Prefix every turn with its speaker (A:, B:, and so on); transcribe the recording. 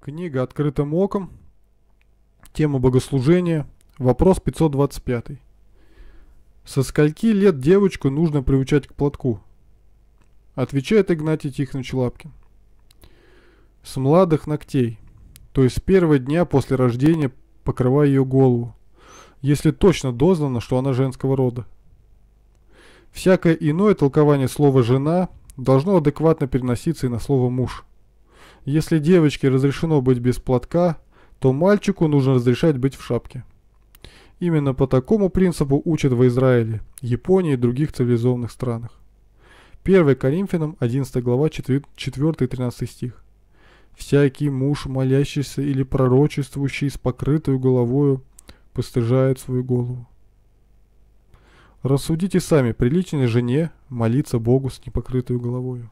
A: Книга «Открытым оком». Тема богослужения. Вопрос 525. Со скольки лет девочку нужно приучать к платку? Отвечает Игнатий Тихонович Лапкин. С младых ногтей, то есть с первого дня после рождения покрывая ее голову, если точно дознано, что она женского рода. Всякое иное толкование слова «жена» должно адекватно переноситься и на слово «муж». Если девочке разрешено быть без платка, то мальчику нужно разрешать быть в шапке. Именно по такому принципу учат в Израиле, Японии и других цивилизованных странах. 1 Коринфянам 11 глава 4-13 стих. «Всякий муж, молящийся или пророчествующий с покрытой головою, постыжает свою голову». Рассудите сами, приличнее жене молиться Богу с непокрытой головою.